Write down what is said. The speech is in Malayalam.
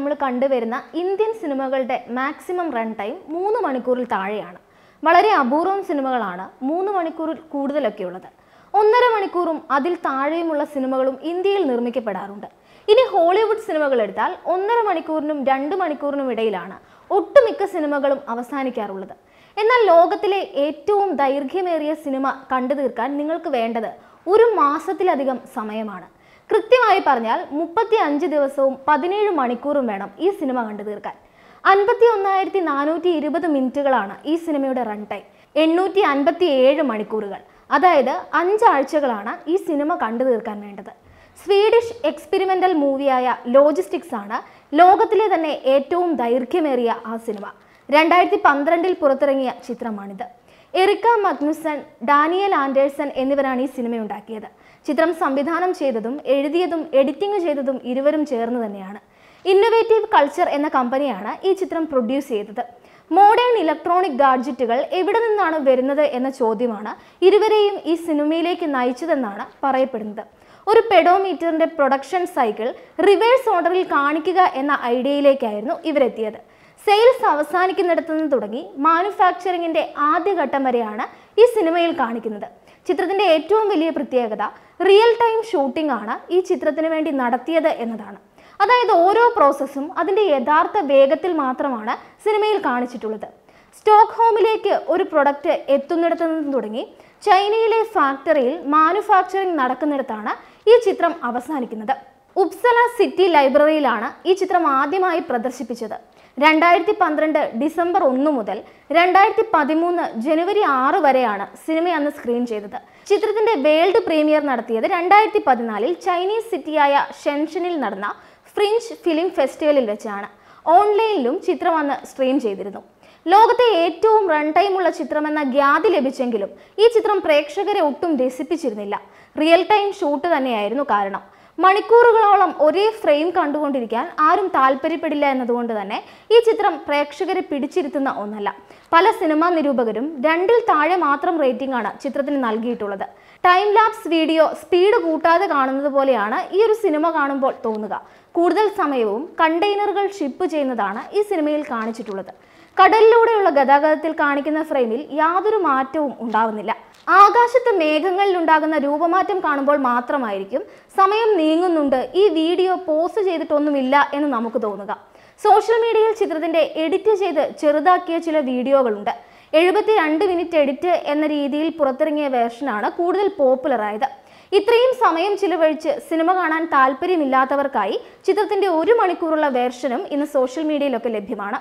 നമ്മൾ കണ്ടുവരുന്ന ഇന്ത്യൻ സിനിമകളുടെ മാക്സിമം റൺ ടൈം മൂന്ന് മണിക്കൂറിൽ താഴെയാണ് വളരെ അപൂർവം സിനിമകളാണ് മൂന്ന് മണിക്കൂറിൽ കൂടുതലൊക്കെ ഉള്ളത് ഒന്നര മണിക്കൂറും അതിൽ താഴെയുമുള്ള സിനിമകളും ഇന്ത്യയിൽ നിർമ്മിക്കപ്പെടാറുണ്ട് ഇനി ഹോളിവുഡ് സിനിമകൾ എടുത്താൽ ഒന്നര മണിക്കൂറിനും രണ്ട് മണിക്കൂറിനും ഇടയിലാണ് ഒട്ടുമിക്ക സിനിമകളും അവസാനിക്കാറുള്ളത് എന്നാൽ ലോകത്തിലെ ഏറ്റവും ദൈർഘ്യമേറിയ സിനിമ കണ്ടു തീർക്കാൻ നിങ്ങൾക്ക് വേണ്ടത് ഒരു മാസത്തിലധികം സമയമാണ് കൃത്യമായി പറഞ്ഞാൽ മുപ്പത്തി അഞ്ച് ദിവസവും പതിനേഴ് മണിക്കൂറും വേണം ഈ സിനിമ കണ്ടു തീർക്കാൻ അൻപത്തി ഒന്നായിരത്തി നാനൂറ്റി ഇരുപത് മിനിറ്റുകളാണ് ഈ സിനിമയുടെ റൺ ടൈം എണ്ണൂറ്റി അൻപത്തി ഏഴ് മണിക്കൂറുകൾ അതായത് അഞ്ചാഴ്ചകളാണ് ഈ സിനിമ കണ്ടു തീർക്കാൻ വേണ്ടത് സ്വീഡിഷ് എക്സ്പെരിമെൻ്റൽ മൂവിയായ ലോജിസ്റ്റിക്സ് ആണ് ലോകത്തിലെ തന്നെ ഏറ്റവും ദൈർഘ്യമേറിയ ആ സിനിമ രണ്ടായിരത്തി പന്ത്രണ്ടിൽ പുറത്തിറങ്ങിയ ചിത്രമാണിത് എറിക്ക മഗ്നുസൺ ഡാനിയൽ ആൻഡേഴ്സൺ എന്നിവരാണ് ഈ സിനിമ ഉണ്ടാക്കിയത് ചിത്രം സംവിധാനം ചെയ്തതും എഴുതിയതും എഡിറ്റിംഗ് ചെയ്തതും ഇരുവരും ചേർന്ന് തന്നെയാണ് ഇന്നൊവേറ്റീവ് കൾച്ചർ എന്ന കമ്പനിയാണ് ഈ ചിത്രം പ്രൊഡ്യൂസ് ചെയ്തത് മോഡേൺ ഇലക്ട്രോണിക് ഗാഡ്ജറ്റുകൾ എവിടെ നിന്നാണ് വരുന്നത് എന്ന ചോദ്യമാണ് ഇരുവരെയും ഈ സിനിമയിലേക്ക് നയിച്ചതെന്നാണ് പറയപ്പെടുന്നത് ഒരു പെഡോമീറ്ററിന്റെ പ്രൊഡക്ഷൻ സൈക്കിൾ റിവേഴ്സ് ഓർഡറിൽ കാണിക്കുക എന്ന ഐഡിയയിലേക്കായിരുന്നു ഇവരെത്തിയത് സെയിൽസ് അവസാനിക്കുന്നിടത്തു നിന്ന് തുടങ്ങി മാനുഫാക്ചറിങ്ങിൻ്റെ ആദ്യഘട്ടം വരെയാണ് ഈ സിനിമയിൽ കാണിക്കുന്നത് ചിത്രത്തിൻ്റെ ഏറ്റവും വലിയ പ്രത്യേകത റിയൽ ടൈം ഷൂട്ടിംഗ് ആണ് ഈ ചിത്രത്തിന് വേണ്ടി നടത്തിയത് എന്നതാണ് അതായത് ഓരോ പ്രോസസ്സും അതിൻ്റെ യഥാർത്ഥ വേഗത്തിൽ മാത്രമാണ് സിനിമയിൽ കാണിച്ചിട്ടുള്ളത് സ്റ്റോക്ക് ഹോമിലേക്ക് ഒരു പ്രൊഡക്റ്റ് എത്തുന്നിടത്തു നിന്ന് തുടങ്ങി ചൈനയിലെ ഫാക്ടറിയിൽ മാനുഫാക്ചറിംഗ് നടക്കുന്നിടത്താണ് ഈ ചിത്രം അവസാനിക്കുന്നത് ഉപ്സല സിറ്റി ലൈബ്രറിയിലാണ് ഈ ചിത്രം ആദ്യമായി പ്രദർശിപ്പിച്ചത് രണ്ടായിരത്തി പന്ത്രണ്ട് ഡിസംബർ ഒന്ന് മുതൽ രണ്ടായിരത്തി പതിമൂന്ന് ജനുവരി ആറ് വരെയാണ് സിനിമ അന്ന് സ്ക്രീൻ ചെയ്തത് ചിത്രത്തിന്റെ വേൾഡ് പ്രീമിയർ നടത്തിയത് രണ്ടായിരത്തി പതിനാലിൽ ചൈനീസ് സിറ്റിയായ ഷെൻഷനിൽ നടന്ന ഫ്രിഞ്ച് ഫിലിം ഫെസ്റ്റിവലിൽ വെച്ചാണ് ഓൺലൈനിലും ചിത്രം അന്ന് സ്ട്രീം ചെയ്തിരുന്നു ലോകത്തെ ഏറ്റവും റൺ ഉള്ള ചിത്രമെന്ന ഖ്യാതി ലഭിച്ചെങ്കിലും ഈ ചിത്രം പ്രേക്ഷകരെ ഒട്ടും രസിപ്പിച്ചിരുന്നില്ല റിയൽ ടൈം ഷൂട്ട് തന്നെയായിരുന്നു കാരണം മണിക്കൂറുകളോളം ഒരേ ഫ്രെയിം കണ്ടുകൊണ്ടിരിക്കാൻ ആരും താല്പര്യപ്പെടില്ല എന്നതുകൊണ്ട് തന്നെ ഈ ചിത്രം പ്രേക്ഷകരെ പിടിച്ചിരുത്തുന്ന ഒന്നല്ല പല സിനിമാ നിരൂപകരും രണ്ടിൽ താഴെ മാത്രം റേറ്റിംഗ് ആണ് ചിത്രത്തിന് നൽകിയിട്ടുള്ളത് ടൈം ലാപ്സ് വീഡിയോ സ്പീഡ് കൂട്ടാതെ കാണുന്നത് പോലെയാണ് ഈ ഒരു സിനിമ കാണുമ്പോൾ തോന്നുക കൂടുതൽ സമയവും കണ്ടെയ്നറുകൾ ഷിപ്പ് ചെയ്യുന്നതാണ് ഈ സിനിമയിൽ കാണിച്ചിട്ടുള്ളത് കടലിലൂടെയുള്ള ഗതാഗതത്തിൽ കാണിക്കുന്ന ഫ്രെയിമിൽ യാതൊരു മാറ്റവും ഉണ്ടാവുന്നില്ല ആകാശത്ത് മേഘങ്ങളിൽ ഉണ്ടാകുന്ന രൂപമാറ്റം കാണുമ്പോൾ മാത്രമായിരിക്കും സമയം നീങ്ങുന്നുണ്ട് ഈ വീഡിയോ പോസ്റ്റ് ചെയ്തിട്ടൊന്നുമില്ല എന്ന് നമുക്ക് തോന്നുക സോഷ്യൽ മീഡിയയിൽ ചിത്രത്തിന്റെ എഡിറ്റ് ചെയ്ത് ചെറുതാക്കിയ ചില വീഡിയോകളുണ്ട് എഴുപത്തി രണ്ട് മിനിറ്റ് എഡിറ്റ് എന്ന രീതിയിൽ പുറത്തിറങ്ങിയ വേർഷനാണ് കൂടുതൽ പോപ്പുലറായത് ഇത്രയും സമയം ചിലവഴിച്ച് സിനിമ കാണാൻ താല്പര്യമില്ലാത്തവർക്കായി ചിത്രത്തിന്റെ ഒരു മണിക്കൂറുള്ള വേർഷനും ഇന്ന് സോഷ്യൽ മീഡിയയിലൊക്കെ ലഭ്യമാണ്